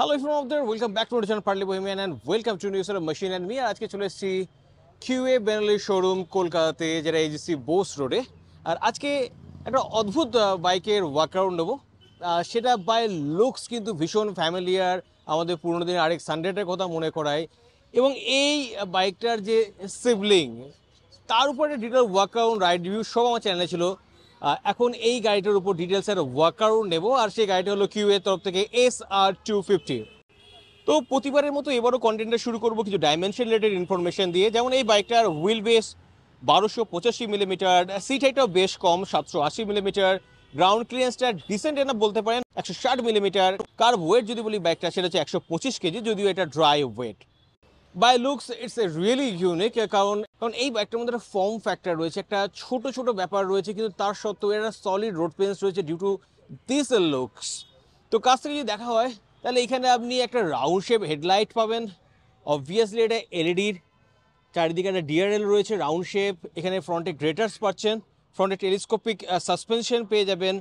hello from অফ দের welcome back to channel purely bohemian and welcome to news machine and me আজকে চলে এসেছি কিউএ বেনালি শোরুম কলকাতাতে যেটা এজিসি বোস রোডে আর আজকে একটা অদ্ভুত বাইকের ওয়ার্কআউট নেবো সেটা বাই লুকস কিন্তু ভীষণ ফ্যামিলিয়ার আমাদের পুরনো দিনের আরেক সানডেটের কথা মনে করায় এবং এই বাইকটার যে সিবলিং তার উপরে ডিটেল ওয়ার্কআউট রাইড রিভিউ সব আমার চ্যানেলে ছিল এখন এই গাড়িটার উপর ডিটেলসের ওয়ার্কারও নেব আর সেই গাড়িটা হলো কিউ এর তরফ থেকে এস আর টু ফিফটি তো প্রতিবারের মতো এবারও কন্টেন্টটা শুরু করব কিছু ডাইমেনশন রিলেটেড ইনফরমেশন দিয়ে যেমন এই বাইকটার হুইল বেস বারোশো পঁচাশি মিলিমিটার সিট হাইটটাও বেশ কম সাতশো আশি মিলিমিটার গ্রাউন্ড ক্লিয়ারেন্সটা ডিসেন্ট এনা বলতে পারেন একশো ষাট মিলিমিটার কার ওয়েট যদি বলি বাইকটা সেটা হচ্ছে একশো পঁচিশ কেজি যদিও এটা dry weight by looks it's a really unique কারণ কারণ এই বাইকটার মধ্যে একটা ফর্ম ফ্যাক্টর রয়েছে একটা ছোট ছোট ব্যাপার রয়েছে কিন্তু তার সত্ত্বেও একটা সলিড রোড পেন্স রয়েছে ডিউ টু দিস লুকস তো কাছ থেকে যদি দেখা হয় তাহলে এখানে আপনি একটা রাউন্ড শেপ হেডলাইট পাবেন অবভিয়াসলি এটা এলইডির e চারিদিকে একটা ডিআরএল রয়েছে রাউন্ড শেপ এখানে ফ্রন্টে গ্রেটার্স পাচ্ছেন ফ্রন্টে টেলিস্কোপিক সাসপেনশন পেয়ে যাবেন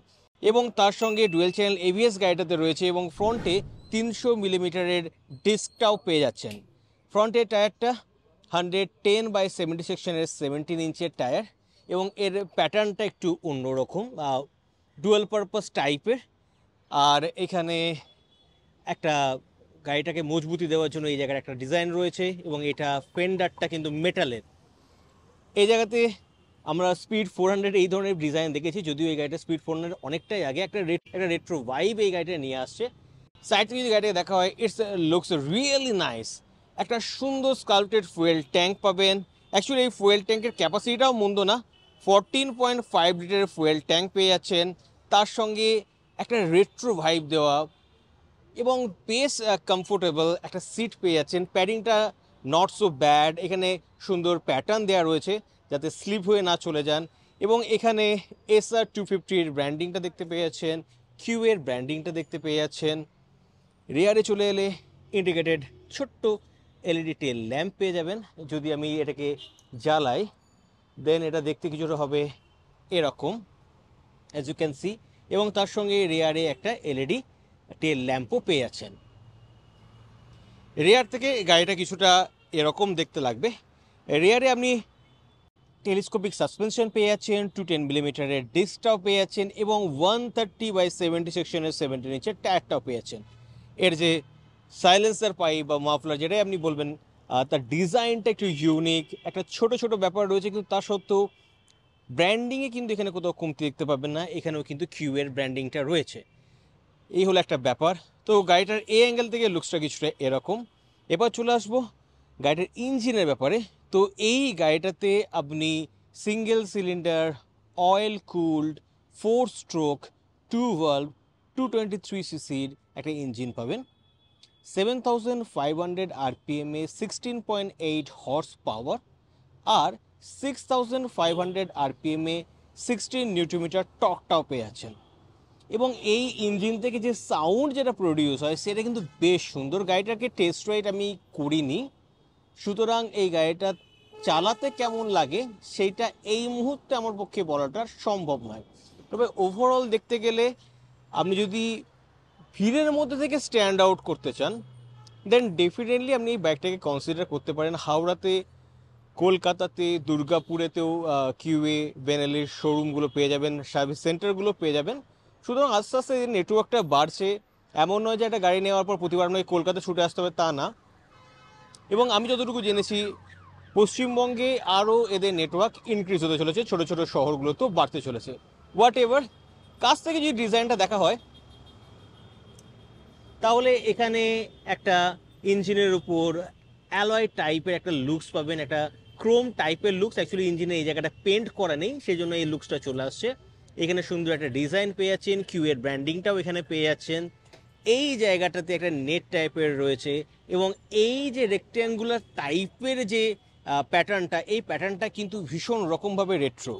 এবং তার সঙ্গে ডুয়েল চ্যানেল এভিএস গাড়িটাতে রয়েছে এবং ফ্রন্টে তিনশো মিলিমিটারের ডিস্কটাও পেয়ে যাচ্ছেন ফ্রন্টের টায়ারটা হান্ড্রেড টেন বাই সেভেন্টি সেকশনের সেভেন্টিন ইঞ্চের টায়ার এবং এর প্যাটার্নটা একটু অন্যরকম ডুয়েল পারপাস টাইপের আর এখানে একটা গাড়িটাকে মজবুতি দেওয়ার জন্য এই জায়গায় একটা ডিজাইন রয়েছে এবং এটা ফেন্ডারটা কিন্তু মেটালের এই জায়গাতে আমরা স্পিড ফোর হান্ড্রেড এই ধরনের ডিজাইন দেখেছি যদিও এই গাড়িটা স্পিড ফোর হান্ড্রেড অনেকটাই আগে একটা রেট একটা রেট্রো ভাইব এই গাড়িটা নিয়ে আসছে সাইড থেকে যদি গাড়িটাকে দেখা হয় ইটস লুকস রিয়েলি নাইস একটা সুন্দর স্কাল্পটেড ফুয়েল ট্যাঙ্ক পাবেন অ্যাকচুয়ালি এই ফুয়েল ট্যাঙ্কের ক্যাপাসিটিটাও মন্দ না ফোরটিন পয়েন্ট ফাইভ লিটারের ফুয়েল ট্যাঙ্ক পেয়ে যাচ্ছেন তার সঙ্গে একটা রেট্রো ভাইব দেওয়া এবং বেশ কমফোর্টেবল একটা সিট পেয়ে যাচ্ছেন প্যাডিংটা নট সো ব্যাড এখানে সুন্দর প্যাটার্ন দেওয়া রয়েছে যাতে স্লিপ হয়ে না চলে যান এবং এখানে এসআর টু ফিফটির ব্র্যান্ডিংটা দেখতে পেয়ে যাচ্ছেন কিউ এর ব্র্যান্ডিংটা দেখতে পেয়ে যাচ্ছেন রেয়ারে চলে এলে ইন্ডিকেটেড ছোট্ট এলইডি টেল ল্যাম্প পেয়ে যাবেন যদি আমি এটাকে জ্বালাই দেন এটা দেখতে কিছুটা হবে এরকম অ্যাজ ইউ ক্যান সি এবং তার সঙ্গে রেয়ারে একটা এলইডি টেল ল্যাম্পও পেয়ে যাচ্ছেন রেয়ার থেকে গাড়িটা কিছুটা এরকম দেখতে লাগবে রেয়ারে আপনি টেলিস্কোপিক সাসপেনশন পেয়ে যাচ্ছেন টু টেন মিলিমিটারের ডিস্কটাও পেয়ে যাচ্ছেন এবং ওয়ান থার্টি বাই সেভেন্টি সেকশনের সেভেন্টিন ইঞ্চের টায়ারটাও পেয়ে যাচ্ছেন এর যে সাইলেন্সার পাইপ বা মাফলার যেটাই আপনি বলবেন তার ডিজাইনটা একটু ইউনিক একটা ছোট ছোট ব্যাপার রয়েছে কিন্তু তা সত্ত্বেও ব্র্যান্ডিংয়ে কিন্তু এখানে কোথাও কমতি দেখতে পাবেন না এখানেও কিন্তু কিউয়ের ব্র্যান্ডিংটা রয়েছে এই হলো একটা ব্যাপার তো গাড়িটার এ অ্যাঙ্গেল থেকে লুকসটা কিছুটা এরকম এবার চলে আসবো গাড়িটার ইঞ্জিনের ব্যাপারে তো এই গাড়িটাতে আপনি single cylinder oil cooled four stroke two valve two twenty three সিসির একটা ইঞ্জিন পাবেন সেভেন থাউজেন্ড ফাইভ হান্ড্রেড আরপিএমে sixteen point eight horse power আর সিক্স থাউজেন্ড ফাইভ হান্ড্রেড আরপিএমে সিক্সটিন নিউট্রোমিটার টকটাও পেয়ে আছেন এবং এই ইঞ্জিন থেকে যে সাউন্ড যেটা প্রোডিউস হয় সেটা কিন্তু বেশ সুন্দর গাড়িটাকে টেস্ট রাইড আমি করিনি সুতরাং এই গাড়িটা চালাতে কেমন লাগে সেইটা এই মুহূর্তে আমার পক্ষে বলাটা সম্ভব নয় তবে ওভারঅল দেখতে গেলে আপনি যদি ভিড়ের মধ্যে থেকে স্ট্যান্ড আউট করতে চান দেন ডেফিনেটলি আপনি এই ব্যাগটাকে কনসিডার করতে পারেন হাওড়াতে কলকাতাতে দুর্গাপুরেতেও কিউএ বেনেলের শোরুমগুলো পেয়ে যাবেন সার্ভিস সেন্টারগুলো পেয়ে যাবেন সুতরাং আস্তে আস্তে এই নেটওয়ার্কটা বাড়ছে এমন নয় যে একটা গাড়ি নেওয়ার পর প্রতিবার নয় কলকাতা ছুটে আসতে হবে তা না এবং আমি যতটুকু জেনেছি পশ্চিমবঙ্গে আরও এদের নেটওয়ার্ক ইনক্রিজ হতে চলেছে ছোটো ছোটো শহরগুলো তো বাড়তে চলেছে হোয়াট এভার কাছ থেকে যদি ডিজাইনটা দেখা হয় তাহলে এখানে একটা ইঞ্জিনের উপর অ্যালয় টাইপের একটা লুকস পাবেন একটা ক্রোম টাইপের লুকস অ্যাকচুয়ালি ইঞ্জিনে এই জায়গাটা পেন্ট করা নেই সেই জন্য এই লুকসটা চলে আসছে এখানে সুন্দর একটা ডিজাইন পেয়ে যাচ্ছেন কিউ এর ব্র্যান্ডিংটাও এখানে পেয়ে যাচ্ছেন এই জায়গাটাতে একটা নেট টাইপের রয়েছে এবং এই যে রেক্ট্যাঙ্গুলার টাইপের যে প্যাটার্নটা এই প্যাটার্নটা কিন্তু ভীষণ রকমভাবে রেট্রো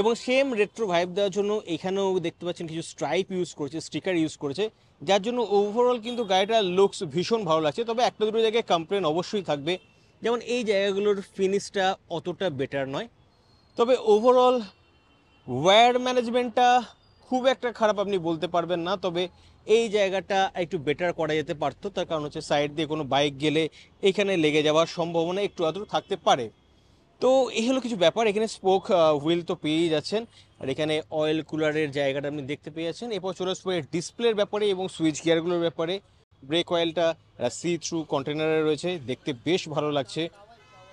এবং সেম রেট্রো ভাইব দেওয়ার জন্য এখানেও দেখতে পাচ্ছেন কিছু স্ট্রাইপ ইউজ করেছে স্টিকার ইউজ করেছে যার জন্য ওভারঅল কিন্তু গাড়িটার লুকস ভীষণ ভালো লাগছে তবে একটা দুটো জায়গায় কমপ্লেন অবশ্যই থাকবে যেমন এই জায়গাগুলোর ফিনিশটা অতটা বেটার নয় তবে ওভারঅল ওয়্যার ম্যানেজমেন্টটা খুব একটা খারাপ আপনি বলতে পারবেন না তবে এই জায়গাটা একটু বেটার করা যেতে পারতো তার কারণ হচ্ছে সাইড দিয়ে কোনো বাইক গেলে এখানে লেগে যাওয়ার সম্ভাবনা একটু আদৌ থাকতে পারে তো এই হলো কিছু ব্যাপার এখানে স্পোক হুইল তো পেয়েই যাচ্ছেন আর এখানে অয়েল কুলারের জায়গাটা আপনি দেখতে পেয়ে যাচ্ছেন এরপর চলে আসবো ডিসপ্লের ব্যাপারে এবং সুইচ গিয়ারগুলোর ব্যাপারে ব্রেক অয়েলটা সি থ্রু কন্টেনারে রয়েছে দেখতে বেশ ভালো লাগছে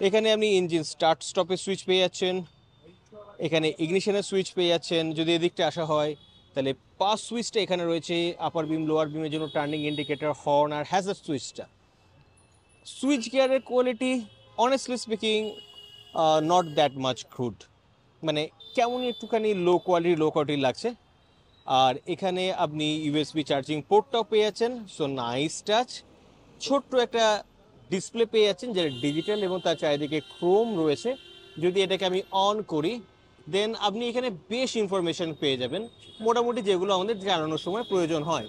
এখানে আপনি ইঞ্জিন স্টার্ট স্টপের সুইচ পেয়ে যাচ্ছেন এখানে ইগনিশনের সুইচ পেয়ে যাচ্ছেন যদি এদিকটা আসা হয় তাহলে পাস সুইচটা এখানে রয়েছে আপার বিম লোয়ার বিমের জন্য টার্নিং ইন্ডিকেটার হর্ন আর হ্যাজার সুইচটা সুইচ গিয়ারের quality honestly speaking not that much crude মানে কেমন একটুখানি লো কোয়ালিটি লো কোয়ালিটি লাগছে আর এখানে আপনি ইউএসবি চার্জিং পোর্টটাও পেয়ে যাচ্ছেন সো নাইস টাচ ছোট্ট একটা ডিসপ্লে পেয়ে যাচ্ছেন যেটা ডিজিটাল এবং তার চারিদিকে ক্রোম রয়েছে যদি এটাকে আমি অন করি দেন আপনি এখানে বেশ ইনফরমেশন পেয়ে যাবেন মোটামুটি যেগুলো আমাদের জানানোর সময় প্রয়োজন হয়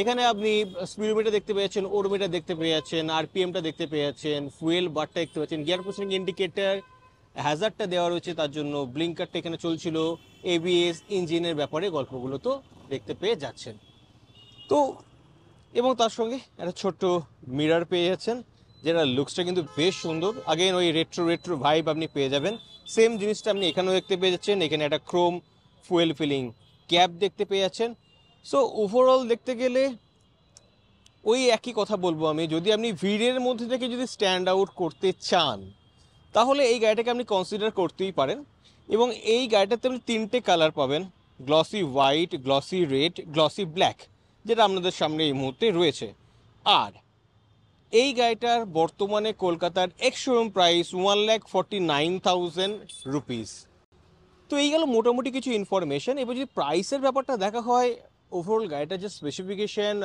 এখানে আপনি স্পিডোমিটার দেখতে পেয়েছেন ওডোমিটার দেখতে পেয়ে যাচ্ছেন আরপিএমটা দেখতে পেয়ে যাচ্ছেন ফুয়েল বারটা দেখতে পাচ্ছেন গিয়ার প্রসেসিং ইন্ডিকেটার হ্যাজারটা দেওয়া রয়েছে তার জন্য ব্লিঙ্কারটা এখানে চলছিল এবিএস ইঞ্জিনের ব্যাপারে গল্পগুলো তো দেখতে পেয়ে যাচ্ছেন তো এবং তার সঙ্গে একটা ছোট্ট মিরার পেয়ে যাচ্ছেন যেটা লুকসটা কিন্তু বেশ সুন্দর আগেন ওই রেট্রো রেট্রো ভাইব আপনি পেয়ে যাবেন সেম জিনিসটা আপনি এখানেও দেখতে পেয়ে যাচ্ছেন এখানে একটা ক্রোম ফুয়েল ফিলিং ক্যাপ দেখতে পেয়ে যাচ্ছেন সো ওভারঅল দেখতে গেলে ওই একই কথা বলবো আমি যদি আপনি ভিড়ের মধ্যে থেকে যদি স্ট্যান্ড আউট করতে চান তাহলে এই গাড়িটাকে আপনি কনসিডার করতেই পারেন এবং এই গাড়িটাতে আপনি তিনটে কালার পাবেন glossy white glossy red glossy black যেটা আপনাদের সামনে এই মুহূর্তে রয়েছে আর এই গাড়িটার বর্তমানে কলকাতার ex showroom price one lakh forty nine thousand rupees তো এই গেল মোটামুটি কিছু ইনফরমেশন এবার যদি প্রাইসের ব্যাপারটা দেখা হয় ওভারঅল গাড়িটার যে স্পেসিফিকেশান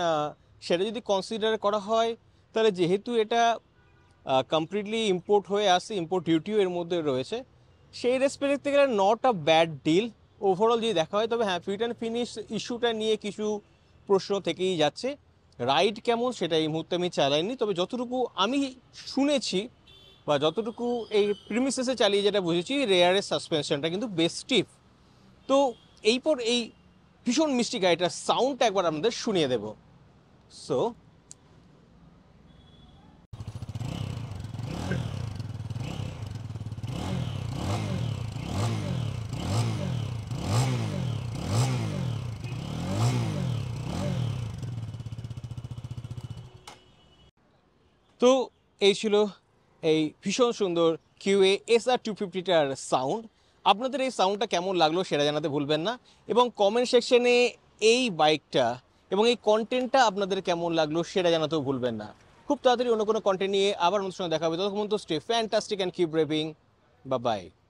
সেটা যদি কনসিডার করা হয় তাহলে যেহেতু এটা কমপ্লিটলি ইম্পোর্ট হয়ে আসছে ইম্পোর্ট ডিউটিও এর মধ্যে রয়েছে সেই রেসপেক্ট দেখতে গেলে not a bad deal overall যদি দেখা হয় তবে হ্যাঁ ফিট অ্যান্ড ফিনিশ ইস্যুটা নিয়ে কিছু প্রশ্ন থেকেই যাচ্ছে রাইড কেমন সেটা এই মুহূর্তে আমি চালাইনি তবে যতটুকু আমি শুনেছি বা যতটুকু এই প্রিমিসেসে চালিয়ে যেটা বুঝেছি রেয়ারের সাসপেনশনটা কিন্তু বেশ স্টিফ তো এইপর এই ভীষণ মিষ্টি গাড়িটার সাউন্ডটা একবার আপনাদের শুনিয়ে দেব সো তো এই ছিল এই ভীষণ সুন্দর কিউএ এস আর টু ফিফটিটার সাউন্ড আপনাদের এই সাউন্ডটা কেমন লাগলো সেটা জানাতে ভুলবেন না এবং কমেন্ট সেকশনে এই বাইকটা এবং এই কন্টেন্টটা আপনাদের কেমন লাগলো সেটা জানাতেও ভুলবেন না খুব তাড়াতাড়ি অন্য কোনো কন্টেন্ট নিয়ে আবার অনুষ্ঠানে দেখা হবে ততক্ষণ তো stay fantastic and keep revving বা বাই